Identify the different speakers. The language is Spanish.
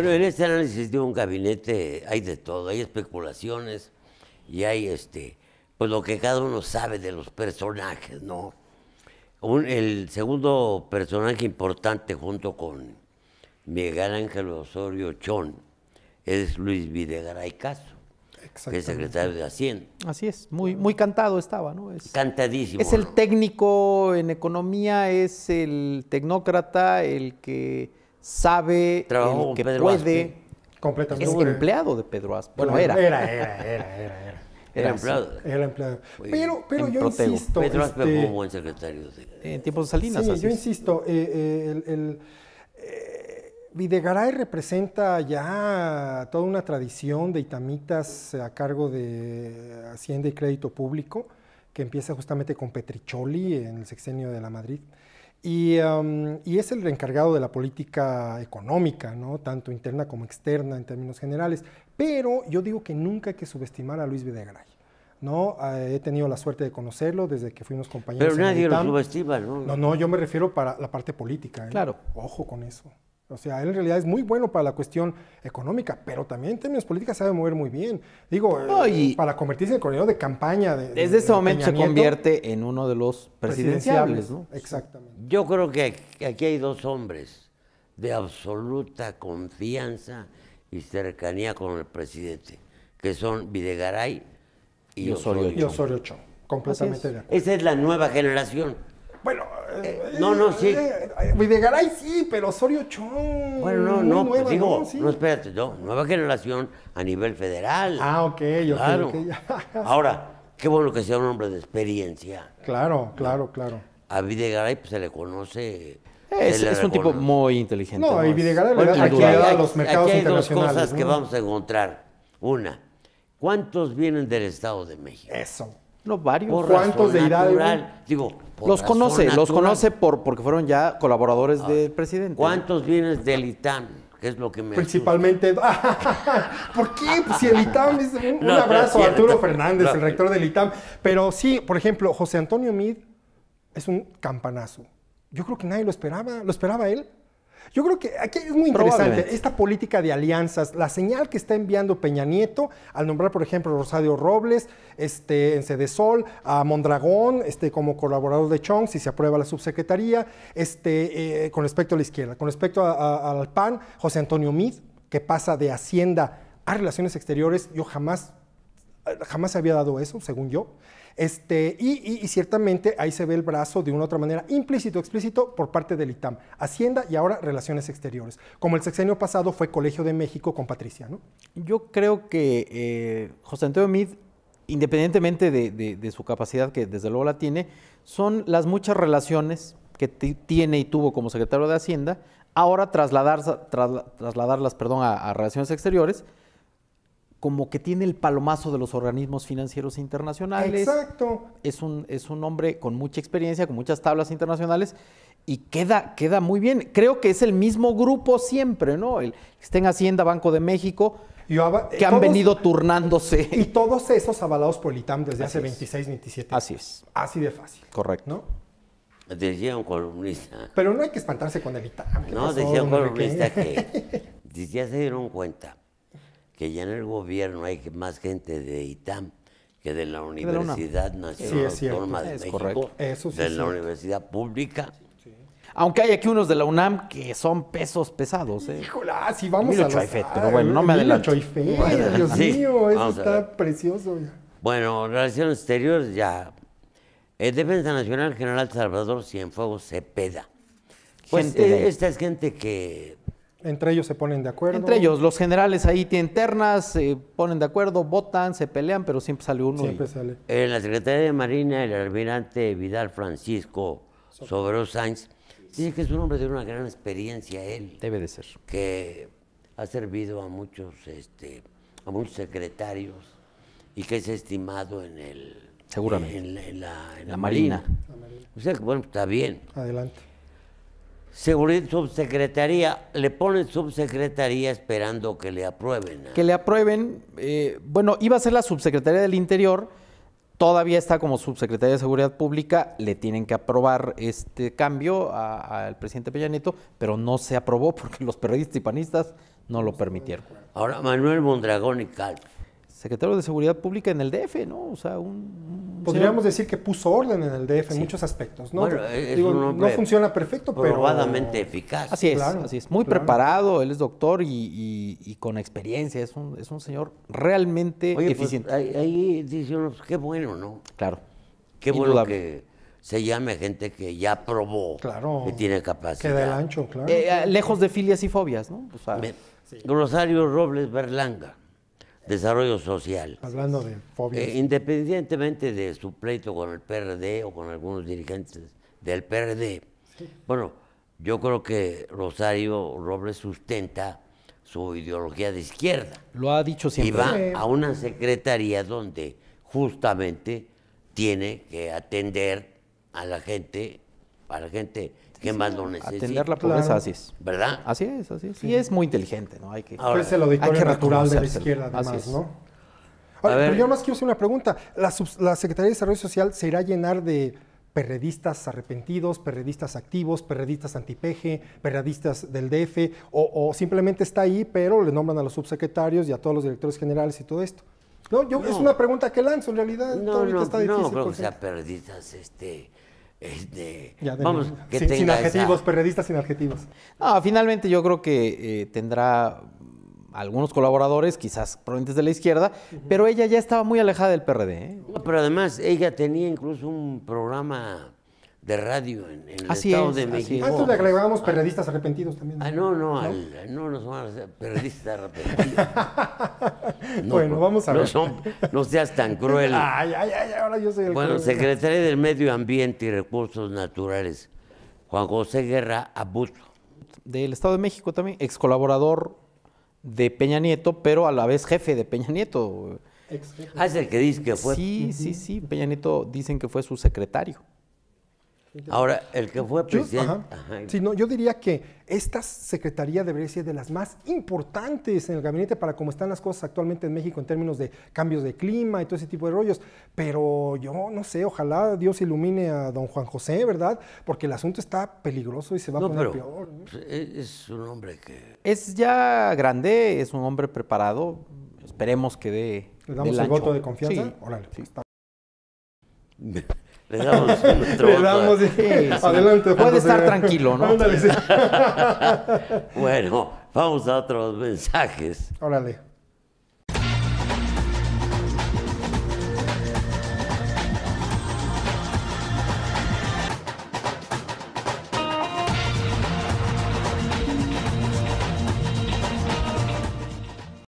Speaker 1: Bueno, en este análisis de un gabinete hay de todo, hay especulaciones y hay este, pues lo que cada uno sabe de los personajes, ¿no? el segundo personaje importante junto con Miguel Ángel Osorio Chón es Luis Videgaray Caso,
Speaker 2: que es secretario de Hacienda. Así es, muy, muy cantado estaba, ¿no?
Speaker 1: Cantadísimo. Es el
Speaker 2: técnico en economía, es el tecnócrata, el que sabe eh, que Pedro puede. Completamente.
Speaker 3: Es empleado
Speaker 1: de Pedro Bueno, era. Era,
Speaker 3: era, era, era. Era, era empleado. Era empleado.
Speaker 1: Pero, pero yo insisto. Pedro Aspe este, fue un buen secretario. De...
Speaker 2: En tiempos de Salinas. Sí, yo
Speaker 3: insisto. Eh, eh, el, el Videgaray representa ya toda una tradición de itamitas a cargo de Hacienda y Crédito Público, que empieza justamente con Petricholi en el sexenio de la Madrid. Y, em, y, es el encargado de la política económica, ¿no? tanto interna como externa en términos generales. Pero yo digo que nunca hay que subestimar a Luis Videgaray. ¿no? Eh, he tenido la suerte de conocerlo desde que fuimos compañeros. Pero nadie lo subestima, ¿no? No, no, yo me refiero para la parte política. ¿eh? Claro. Ojo con eso. O sea, él en realidad es muy bueno para la cuestión económica, pero también en términos políticos sabe mover muy bien. Digo, eh, para convertirse en coordinador de campaña. De, desde
Speaker 2: ese momento se convierte en uno de los presidenciables, ¿no?
Speaker 1: Exactamente. Yo creo que aquí hay dos hombres de absoluta confianza y cercanía con el presidente, que son Videgaray y, y Osorio Chong. completamente de acuerdo. Esa es la nueva generación.
Speaker 3: Eh, no, no, sí. Videgaray eh, sí, pero Osorio Chong. Bueno, no, no, pues digo,
Speaker 1: no, espérate, no, nueva generación a nivel federal. Ah, ok, yo claro. que ya... Ahora, qué bueno que sea un hombre de experiencia. Claro, claro, claro. A Videgaray pues, se le conoce... Es, un tipo muy inteligente. No, y Videgaray le da aquí, a los mercados aquí hay dos cosas que vamos a encontrar. Una, ¿cuántos vienen del Estado de México? Eso. No, varios. ¿Cuántos de Digo, los conoce, los conoce
Speaker 2: por, porque fueron ya
Speaker 1: colaboradores del presidente. ¿Cuántos vienes del ITAM? es lo que me Principalmente.
Speaker 3: ¿Por qué? Pues si el ITAM es un, abrazo a Arturo
Speaker 1: Fernández, el rector del ITAM. Pero
Speaker 3: sí, por ejemplo, José Antonio Mid es un campanazo. Yo creo que nadie lo esperaba. ¿Lo esperaba él? Yo creo que aquí es muy interesante esta política de alianzas, la señal que está enviando Peña Nieto al nombrar, por ejemplo, a Rosario Robles este, en Sol, a Mondragón este, como colaborador de Chong, si se aprueba la subsecretaría, este, eh, con respecto a la izquierda, con respecto al PAN, José Antonio Mid, que pasa de Hacienda a Relaciones Exteriores, yo jamás, jamás había dado eso, según yo. Este, y, ciertamente ahí se ve el brazo de una otra manera, implícito, explícito, por parte del ITAM, Hacienda y ahora Relaciones Exteriores, como el sexenio pasado fue Colegio de México con Patricia. ¿no?
Speaker 2: Yo creo que eh, José Antonio Mid, independientemente de, su capacidad, que desde luego la tiene, son las muchas relaciones que tiene y tuvo como secretario de Hacienda, ahora trasladarlas, perdón, a, Relaciones Exteriores, como que tiene el palomazo de los organismos financieros internacionales. Exacto. Es un, es un hombre con mucha experiencia, con muchas tablas internacionales y queda, queda muy bien. Creo que es el mismo grupo siempre, ¿no? El, está en Hacienda, Banco de México, que eh, han venido turnándose. Y todos esos avalados por el
Speaker 3: ITAM desde hace 26, 27 Así es. Así de fácil.
Speaker 1: Correcto. ¿No? Decía un columnista. Pero no hay que espantarse con el ITAM. No, decía un columnista que ya se dieron cuenta que ya en el gobierno hay más gente de ITAM que de la Universidad Nacional sí, Autónoma de México, correcto. Eso sí de la Universidad Pública.
Speaker 2: Aunque hay aquí unos de la UNAM que son pesos pesados. ¿eh? Híjole, ah, si vamos a Choifet, pero ah, bueno, no me adelanto. Choifet,
Speaker 3: Dios mío, eso
Speaker 1: está
Speaker 2: precioso.
Speaker 1: Bueno, Relaciones Exteriores ya. En eh, Defensa Nacional, General Salvador Cienfuegos Cepeda. Pues, eh, esta es
Speaker 2: gente que
Speaker 3: entre ellos se ponen de acuerdo.
Speaker 1: Entre
Speaker 2: ellos, los generales ahí tienen ternas, se ponen de acuerdo, votan, se pelean, pero siempre sale uno. Siempre sale.
Speaker 1: En eh, la Secretaría de Marina, el almirante Vidal Francisco Sobrero Sáenz dice que es un hombre de una gran experiencia, él. Debe de ser. Que ha servido a muchos, este, a muchos secretarios y que es estimado en el. Seguramente. En, la, marina. marina. O sea que, bueno, está bien. Adelante. Seguridad subsecretaría, le ponen subsecretaría esperando que le aprueben.
Speaker 2: Que le aprueben, eh, bueno, iba a ser la subsecretaría del Interior, todavía está como subsecretaría de Seguridad Pública, le tienen que aprobar este cambio al presidente Peña pero no se aprobó porque los periodistas y panistas no lo permitieron. Ahora, Manuel Mondragón y Calvo secretario de Seguridad Pública en el DF, ¿no? O sea, un... Podríamos decir que puso orden en el DF en muchos aspectos, ¿no? Bueno, no funciona perfecto, pero... Probadamente eficaz. Así es, así es. Muy preparado, él es doctor y, con experiencia,
Speaker 1: es un, señor realmente Oye, pues, eficiente. ahí, dice pues, qué bueno, ¿no? Claro. Qué bueno que se llame gente que ya probó, claro, que tiene capacidad. Que del ancho, claro.
Speaker 2: Eh, lejos de filias y fobias, ¿no?
Speaker 1: Rosario Robles Berlanga desarrollo social. Hablando de eh, independientemente de su pleito con el PRD o con algunos dirigentes del PRD, bueno, yo creo que Rosario Robles sustenta su ideología de izquierda. Lo ha dicho siempre. Y va a una secretaría donde justamente tiene que atender a la gente, a la gente ¿Qué más lo necesita? Atender la pobreza, así es. ¿Verdad?
Speaker 2: Así es, así es. Y es muy inteligente, ¿no? Hay que. Ahora, hay natural de la izquierda,
Speaker 3: pero yo más quiero hacer una pregunta. ¿La, Secretaría de Desarrollo Social se irá a llenar de perredistas arrepentidos, perredistas activos, perredistas antipeje, periodistas del DF, o, simplemente está ahí, pero le nombran a los subsecretarios y a todos los directores generales y todo esto? No, yo, es una pregunta que lanzo en realidad. No, no, está difícil, no creo
Speaker 1: sea este este, vamos, sin, adjetivos,
Speaker 2: sin adjetivos. finalmente yo creo que eh, tendrá algunos colaboradores, quizás provenientes de la izquierda, pero ella ya estaba muy alejada del PRD. ¿eh?
Speaker 1: pero además ella tenía incluso un programa de radio en, el así Estado es, de México. Antes le agregábamos
Speaker 3: periodistas arrepentidos también. Ah, no, no, ¿no? nos
Speaker 1: no, no son periodistas arrepentidos. no, bueno, vamos a ver. No, seas tan cruel. ay, ay, ay, ahora yo soy el Bueno, secretario del Medio Ambiente y Recursos Naturales, Juan José Guerra Abuso. Del Estado de México también, ex colaborador de Peña Nieto, pero
Speaker 2: a la vez jefe de Peña Nieto. Ex Ah, es el que dice que fue. Sí, sí, sí. Peña Nieto dicen que fue su secretario.
Speaker 1: Ahora, el que fue presidente. Yo, Sí, no,
Speaker 3: yo diría que esta secretaría debería ser de las más importantes en el gabinete para cómo están las cosas actualmente en México en términos de cambios de clima y todo ese tipo de rollos. Pero yo no sé, ojalá Dios ilumine a don Juan José, ¿verdad? Porque el asunto está peligroso y se va a poner
Speaker 1: peor. Pues, e, es un hombre que. Es ya
Speaker 2: grande, es un hombre preparado. Esperemos que dé. ¿Le damos el voto de confianza?
Speaker 3: Sí.
Speaker 1: Pues, le damos nuestro Le damos, Adelante. Puede estar tranquilo, ¿no? bueno, vamos a otros mensajes.
Speaker 3: Órale.